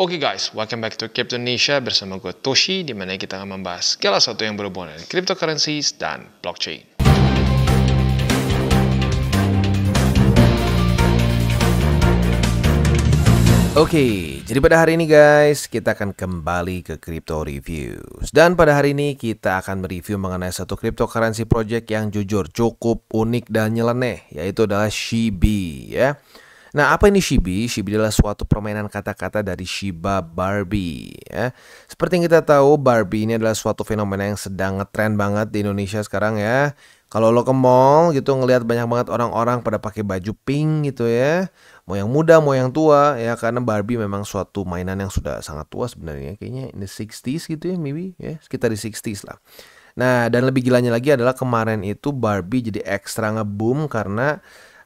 Oke okay guys, welcome back to Crypto Indonesia bersama gue Toshi di mana kita akan membahas segala satu yang berhubungan dengan cryptocurrency dan blockchain. Oke, jadi pada hari ini guys, kita akan kembali ke crypto reviews. Dan pada hari ini kita akan mereview mengenai satu cryptocurrency project yang jujur cukup unik dan nyeleneh, yaitu adalah Shibi ya. Nah, apa ini Shibi? Shibi adalah suatu permainan kata-kata dari Shiba Barbie. Ya. Seperti yang kita tahu, Barbie ini adalah suatu fenomena yang sedang ngetrend banget di Indonesia sekarang ya. Kalau lo ke mall gitu ngelihat banyak banget orang-orang pada pakai baju pink gitu ya. Mau yang muda, mau yang tua ya karena Barbie memang suatu mainan yang sudah sangat tua sebenarnya. Kayaknya in the 60s gitu ya maybe ya, sekitar di 60s lah. Nah, dan lebih gilanya lagi adalah kemarin itu Barbie jadi ekstra ngeboom karena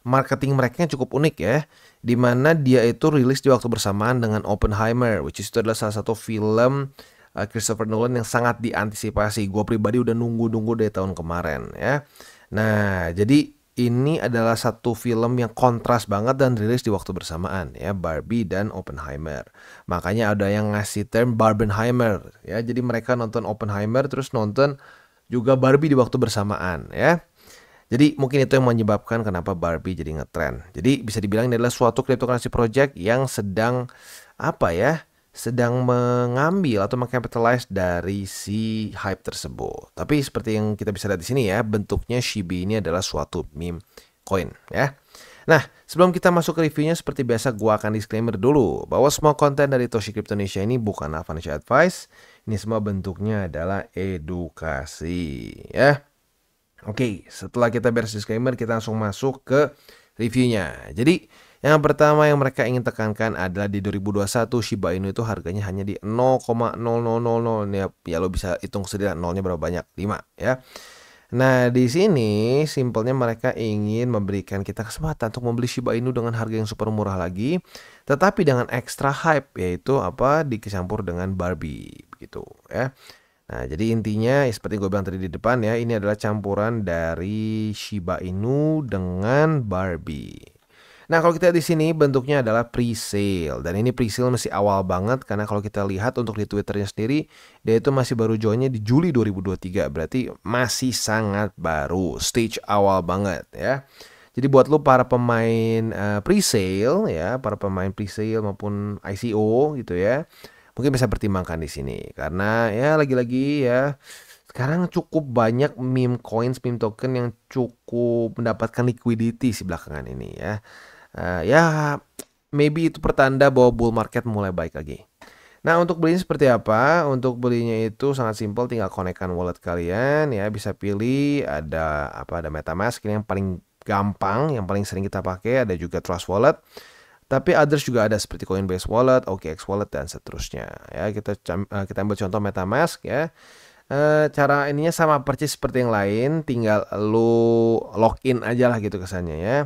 marketing mereka yang cukup unik ya, di mana dia itu rilis di waktu bersamaan dengan Oppenheimer, which is itu adalah salah satu film uh, Christopher Nolan yang sangat diantisipasi. Gue pribadi udah nunggu-nunggu dari tahun kemarin ya. Nah, jadi ini adalah satu film yang kontras banget dan rilis di waktu bersamaan ya Barbie dan Oppenheimer. Makanya ada yang ngasih term Barbenheimer ya. Jadi mereka nonton Oppenheimer terus nonton juga Barbie di waktu bersamaan ya. Jadi mungkin itu yang menyebabkan kenapa Barbie jadi ngetrend. Jadi bisa dibilang ini adalah suatu cryptocurrency project yang sedang apa ya? sedang mengambil atau mengcapitalize dari si hype tersebut. Tapi seperti yang kita bisa lihat di sini ya, bentuknya Shibi ini adalah suatu meme coin ya. Nah, sebelum kita masuk ke reviewnya seperti biasa gua akan disclaimer dulu bahwa semua konten dari Toshi Crypto Indonesia ini bukan financial advice. Ini semua bentuknya adalah edukasi ya. Oke, setelah kita beres disclaimer, kita langsung masuk ke reviewnya. Jadi, yang pertama yang mereka ingin tekankan adalah di 2021 Shiba Inu itu harganya hanya di 0,0000 ya, ya lo bisa hitung sendiri nolnya berapa banyak 5 ya. Nah di sini simpelnya mereka ingin memberikan kita kesempatan untuk membeli Shiba Inu dengan harga yang super murah lagi, tetapi dengan extra hype yaitu apa dicampur dengan Barbie gitu ya. Nah, jadi intinya ya, seperti gue bilang tadi di depan ya, ini adalah campuran dari Shiba Inu dengan Barbie. Nah, kalau kita di sini bentuknya adalah pre-sale dan ini pre-sale masih awal banget karena kalau kita lihat untuk di Twitternya sendiri dia itu masih baru joinnya di Juli 2023, berarti masih sangat baru, stage awal banget ya. Jadi buat lo para pemain uh, pre-sale ya, para pemain pre-sale maupun ICO gitu ya, mungkin bisa pertimbangkan di sini karena ya lagi-lagi ya sekarang cukup banyak meme coins, meme token yang cukup mendapatkan liquidity si belakangan ini ya. Uh, ya maybe itu pertanda bahwa bull market mulai baik lagi. Nah untuk belinya seperti apa? Untuk belinya itu sangat simpel, tinggal konekkan wallet kalian ya. Bisa pilih ada apa ada MetaMask ini yang paling gampang, yang paling sering kita pakai. Ada juga Trust Wallet tapi others juga ada seperti Coinbase Wallet, OKX Wallet dan seterusnya. Ya, kita eh, kita ambil contoh MetaMask ya. E, cara ininya sama persis seperti yang lain, tinggal lu login aja lah gitu kesannya ya.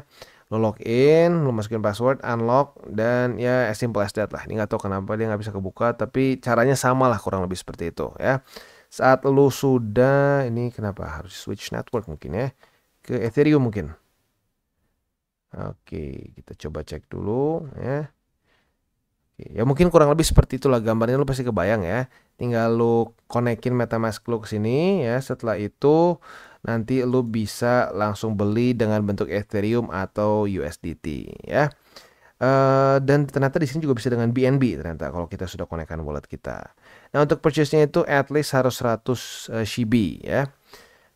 Lu login, lu masukin password, unlock dan ya as simple as that lah. Ini nggak tahu kenapa dia nggak bisa kebuka, tapi caranya sama lah kurang lebih seperti itu ya. Saat lu sudah ini kenapa harus switch network mungkin ya ke Ethereum mungkin Oke, kita coba cek dulu ya. Oke, ya mungkin kurang lebih seperti itulah gambarnya lu pasti kebayang ya. Tinggal lu konekin MetaMask lu ke sini ya. Setelah itu nanti lu bisa langsung beli dengan bentuk Ethereum atau USDT ya. Uh, dan ternyata di sini juga bisa dengan BNB ternyata kalau kita sudah konekkan wallet kita. Nah untuk purchase-nya itu at least harus 100 uh, Shibi ya.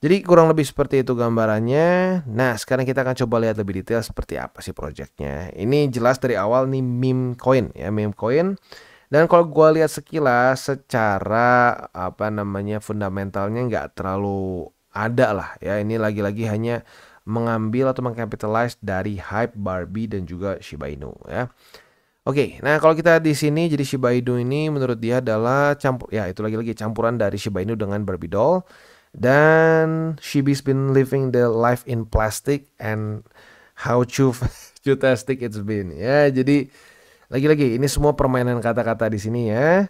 Jadi kurang lebih seperti itu gambarannya. Nah sekarang kita akan coba lihat lebih detail seperti apa sih projectnya. Ini jelas dari awal nih meme coin ya meme coin. Dan kalau gue lihat sekilas secara apa namanya fundamentalnya nggak terlalu ada lah ya. Ini lagi-lagi hanya mengambil atau mengcapitalize dari hype Barbie dan juga Shiba Inu ya. Oke, nah kalau kita di sini jadi Shiba Inu ini menurut dia adalah campur ya itu lagi-lagi campuran dari Shiba Inu dengan Barbie doll dan Shibi's been living the life in plastic and how fantastic it's been. Ya, jadi lagi-lagi ini semua permainan kata-kata di sini ya.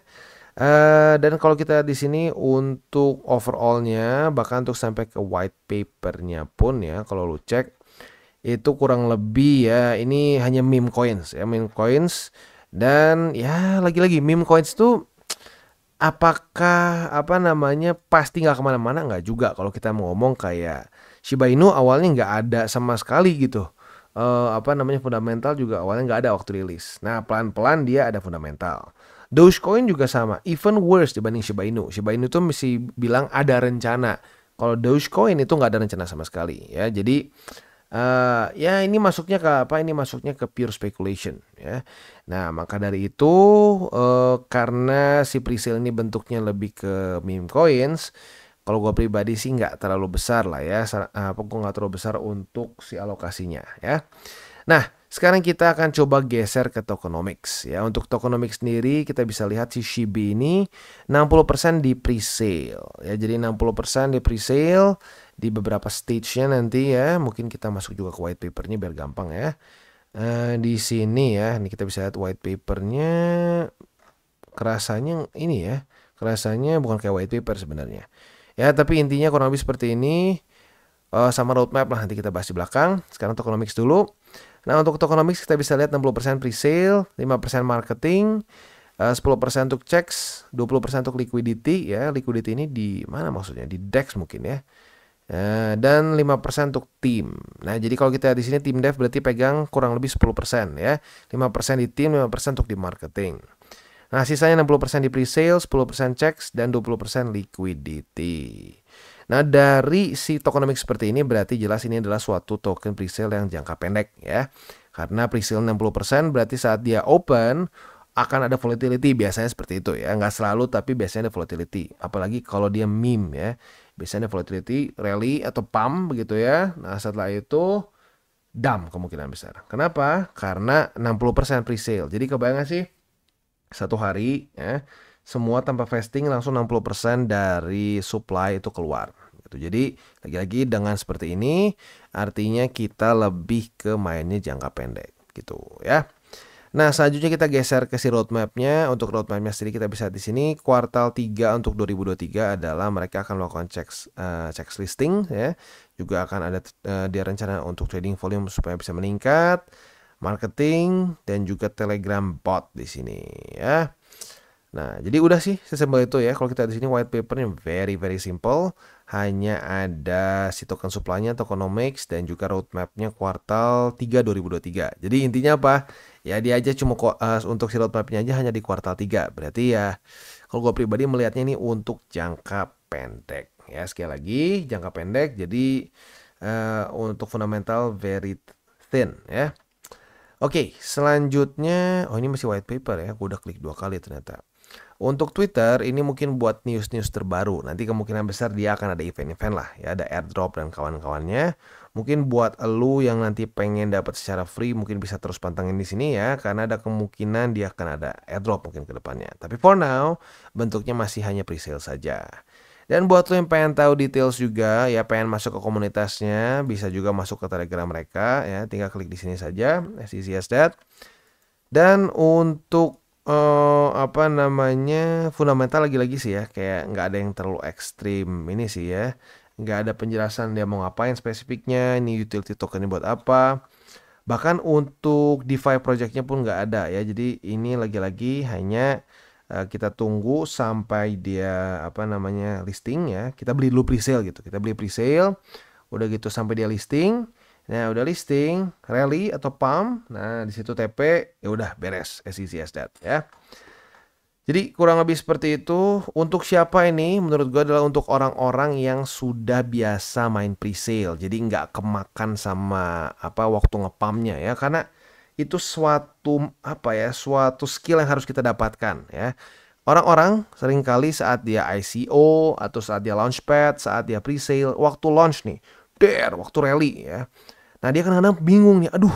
Uh, dan kalau kita di sini untuk overallnya bahkan untuk sampai ke white papernya pun ya kalau lu cek itu kurang lebih ya ini hanya meme coins ya meme coins dan ya lagi-lagi meme coins tuh apakah apa namanya pasti nggak kemana-mana nggak juga kalau kita mau ngomong kayak Shiba Inu awalnya nggak ada sama sekali gitu uh, apa namanya fundamental juga awalnya nggak ada waktu rilis nah pelan-pelan dia ada fundamental Dogecoin juga sama even worse dibanding Shiba Inu Shiba Inu tuh mesti bilang ada rencana kalau Dogecoin itu nggak ada rencana sama sekali ya jadi uh, ya ini masuknya ke apa ini masuknya ke pure speculation ya nah maka dari itu uh, karena si presale ini bentuknya lebih ke meme coins kalau gue pribadi sih nggak terlalu besar lah ya eh, apa uh, gue nggak terlalu besar untuk si alokasinya ya nah sekarang kita akan coba geser ke tokenomics ya. Untuk tokenomics sendiri kita bisa lihat si Shibi ini 60% di pre-sale ya. Jadi 60% di pre-sale di beberapa stage-nya nanti ya. Mungkin kita masuk juga ke white paper nya biar gampang ya. Uh, di sini ya, ini kita bisa lihat white paper nya kerasanya ini ya. Kerasanya bukan kayak white paper sebenarnya. Ya, tapi intinya kurang lebih seperti ini. Uh, sama roadmap lah nanti kita bahas di belakang. Sekarang tokenomics dulu. Nah untuk tokenomics kita bisa lihat 60% pre-sale, 5% marketing, 10% eh, untuk checks, 20% untuk liquidity ya. Liquidity ini di mana maksudnya? Di DEX mungkin ya. Eh, dan 5% untuk tim. Nah, jadi kalau kita di sini tim dev berarti pegang kurang lebih 10% ya. 5% di tim, 5% untuk di marketing. Nah, sisanya 60% di pre-sale, 10% checks dan 20% liquidity. Nah, dari si tokenomics seperti ini berarti jelas ini adalah suatu token presale yang jangka pendek ya. Karena presale 60% berarti saat dia open akan ada volatility biasanya seperti itu ya nggak selalu tapi biasanya ada volatility apalagi kalau dia meme ya biasanya ada volatility rally atau pump begitu ya nah setelah itu dam kemungkinan besar kenapa karena 60% pre-sale jadi kebayang sih satu hari ya semua tanpa vesting langsung 60% dari supply itu keluar gitu. Jadi lagi-lagi dengan seperti ini artinya kita lebih ke mainnya jangka pendek gitu ya. Nah, selanjutnya kita geser ke si roadmapnya. Untuk roadmapnya sendiri kita bisa di sini kuartal 3 untuk 2023 adalah mereka akan melakukan cek uh, eh, cek listing ya. Juga akan ada uh, dia rencana untuk trading volume supaya bisa meningkat, marketing dan juga Telegram bot di sini ya. Nah, jadi udah sih sesimpel itu ya. Kalau kita di sini white papernya very very simple. Hanya ada si token supply-nya, tokenomics dan juga roadmap-nya kuartal 3 2023. Jadi intinya apa? Ya dia aja cuma uh, untuk si roadmap-nya aja hanya di kuartal 3. Berarti ya kalau gue pribadi melihatnya ini untuk jangka pendek. Ya sekali lagi jangka pendek. Jadi uh, untuk fundamental very thin ya. Oke, selanjutnya, oh ini masih white paper ya, gue udah klik dua kali ternyata. Untuk Twitter ini mungkin buat news-news terbaru. Nanti kemungkinan besar dia akan ada event-event lah, ya ada airdrop dan kawan-kawannya. Mungkin buat elu yang nanti pengen dapat secara free mungkin bisa terus pantengin di sini ya karena ada kemungkinan dia akan ada airdrop mungkin ke depannya. Tapi for now bentuknya masih hanya pre-sale saja. Dan buat lo yang pengen tahu details juga, ya pengen masuk ke komunitasnya, bisa juga masuk ke Telegram mereka, ya tinggal klik di sini saja, as easy as that. Dan untuk uh, apa namanya fundamental lagi-lagi sih ya kayak nggak ada yang terlalu ekstrim ini sih ya nggak ada penjelasan dia mau ngapain spesifiknya ini utility token ini buat apa bahkan untuk DeFi projectnya pun nggak ada ya jadi ini lagi-lagi hanya eh, kita tunggu sampai dia apa namanya listing ya kita beli dulu pre gitu kita beli pre udah gitu sampai dia listing Nah, udah listing, rally atau pump. Nah, di situ TP, ya udah beres, as easy as that ya. Jadi kurang lebih seperti itu. Untuk siapa ini? Menurut gua adalah untuk orang-orang yang sudah biasa main pre-sale. Jadi nggak kemakan sama apa waktu ngepamnya ya. Karena itu suatu apa ya suatu skill yang harus kita dapatkan ya orang-orang seringkali saat dia ICO atau saat dia launchpad saat dia pre-sale waktu launch nih der waktu rally ya Nah dia kadang-kadang bingung nih, aduh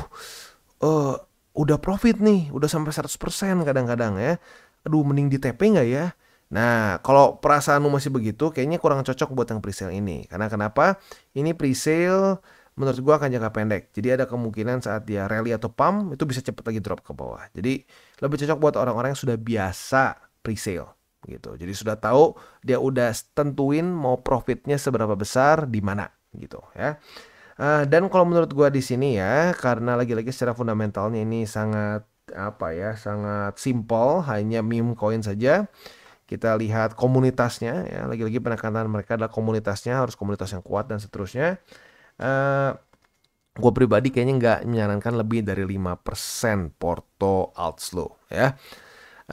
uh, udah profit nih, udah sampai 100% kadang-kadang ya. Aduh mending di TP nggak ya? Nah, kalau lu masih begitu, kayaknya kurang cocok buat yang presale ini. Karena kenapa? Ini presale menurut gua akan jangka pendek. Jadi ada kemungkinan saat dia rally atau pump itu bisa cepet lagi drop ke bawah. Jadi lebih cocok buat orang-orang yang sudah biasa presale gitu. Jadi sudah tahu dia udah tentuin mau profitnya seberapa besar di mana gitu ya. Uh, dan kalau menurut gua di sini ya, karena lagi-lagi secara fundamentalnya ini sangat apa ya, sangat simple, hanya meme coin saja kita lihat komunitasnya ya lagi-lagi penekanan mereka adalah komunitasnya harus komunitas yang kuat dan seterusnya uh, eh, gue pribadi kayaknya nggak menyarankan lebih dari 5% porto slow, ya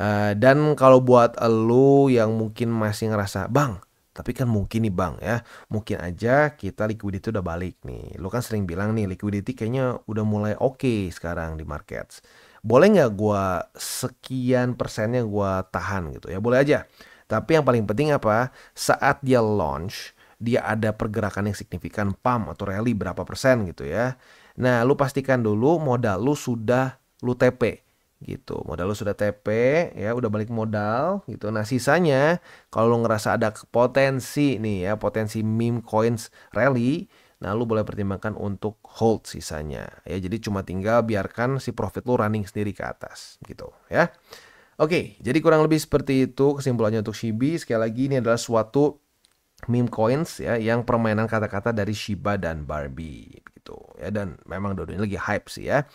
uh, dan kalau buat lo yang mungkin masih ngerasa bang tapi kan mungkin nih bang ya, mungkin aja kita liquidity udah balik nih. Lo kan sering bilang nih liquidity kayaknya udah mulai oke okay sekarang di market. Boleh nggak gue sekian persennya gue tahan gitu ya? Boleh aja. Tapi yang paling penting apa? Saat dia launch, dia ada pergerakan yang signifikan pump atau rally berapa persen gitu ya. Nah lu pastikan dulu modal lu sudah lu TP gitu. Modal lo sudah TP ya, udah balik modal gitu. Nah, sisanya kalau lo ngerasa ada potensi nih ya, potensi meme coins rally, nah lo boleh pertimbangkan untuk hold sisanya. Ya, jadi cuma tinggal biarkan si profit lo running sendiri ke atas gitu ya. Oke, jadi kurang lebih seperti itu kesimpulannya untuk Shibi. Sekali lagi ini adalah suatu meme coins ya yang permainan kata-kata dari Shiba dan Barbie gitu ya dan memang dua-duanya lagi hype sih ya.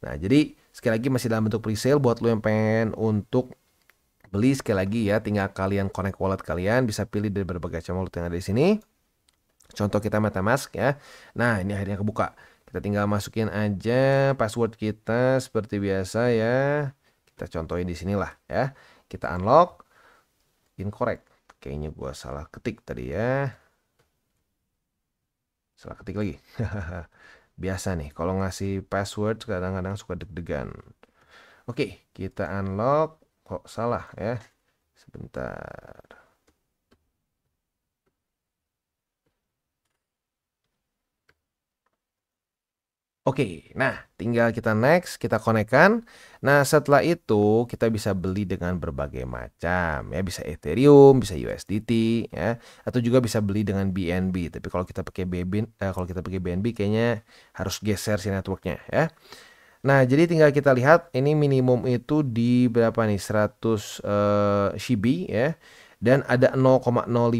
Nah, jadi Sekali lagi masih dalam bentuk presale buat lo yang pengen untuk beli sekali lagi ya tinggal kalian connect wallet kalian bisa pilih dari berbagai macam wallet yang ada di sini. Contoh kita MetaMask ya. Nah, ini akhirnya kebuka. Kita tinggal masukin aja password kita seperti biasa ya. Kita contohin di sinilah ya. Kita unlock incorrect. Kayaknya gua salah ketik tadi ya. Salah ketik lagi. biasa nih kalau ngasih password kadang-kadang suka deg-degan oke kita unlock kok salah ya sebentar Oke, nah tinggal kita next, kita konekkan. Nah setelah itu kita bisa beli dengan berbagai macam ya, bisa Ethereum, bisa USDT ya, atau juga bisa beli dengan BNB. Tapi kalau kita pakai BNB, eh, kalau kita pakai BNB kayaknya harus geser si networknya ya. Nah jadi tinggal kita lihat ini minimum itu di berapa nih 100 eh, Shibi ya, dan ada 0,015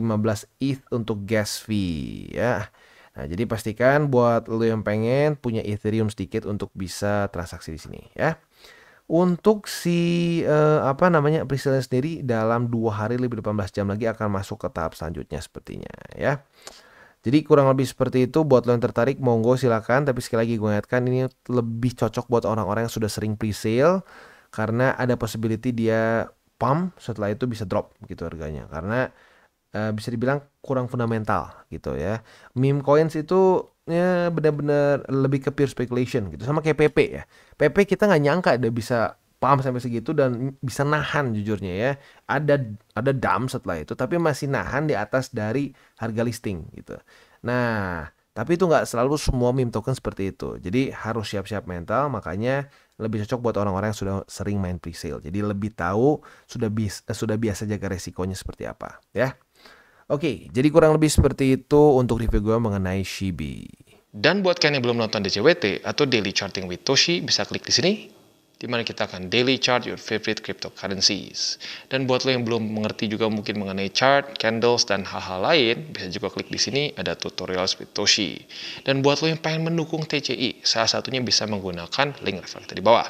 ETH untuk gas fee ya. Nah, jadi pastikan buat lo yang pengen punya Ethereum sedikit untuk bisa transaksi di sini ya. Untuk si eh, apa namanya presale sendiri dalam dua hari lebih 18 jam lagi akan masuk ke tahap selanjutnya sepertinya ya. Jadi kurang lebih seperti itu buat lo yang tertarik monggo silakan tapi sekali lagi gue ingatkan ini lebih cocok buat orang-orang yang sudah sering presale karena ada possibility dia pump setelah itu bisa drop gitu harganya karena uh, bisa dibilang kurang fundamental gitu ya. Meme coins itu ya benar-benar lebih ke pure speculation gitu sama kayak PP ya. PP kita nggak nyangka ada bisa paham sampai segitu dan bisa nahan jujurnya ya. Ada ada dam setelah itu tapi masih nahan di atas dari harga listing gitu. Nah, tapi itu nggak selalu semua meme token seperti itu. Jadi harus siap-siap mental makanya lebih cocok buat orang-orang yang sudah sering main pre-sale. Jadi lebih tahu sudah bis, sudah biasa jaga resikonya seperti apa ya. Oke, jadi kurang lebih seperti itu untuk review gue mengenai Shibi. Dan buat kalian yang belum nonton DCWT atau Daily Charting with Toshi, bisa klik di sini di mana kita akan daily chart your favorite cryptocurrencies. Dan buat lo yang belum mengerti juga mungkin mengenai chart, candles, dan hal-hal lain, bisa juga klik di sini ada tutorial Satoshi. Dan buat lo yang pengen mendukung TCI, salah satunya bisa menggunakan link referensi di bawah.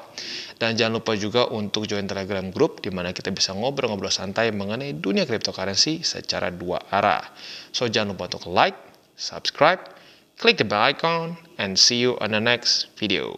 Dan jangan lupa juga untuk join Telegram group di mana kita bisa ngobrol-ngobrol santai mengenai dunia cryptocurrency secara dua arah. So jangan lupa untuk like, subscribe, klik the bell icon, and see you on the next video.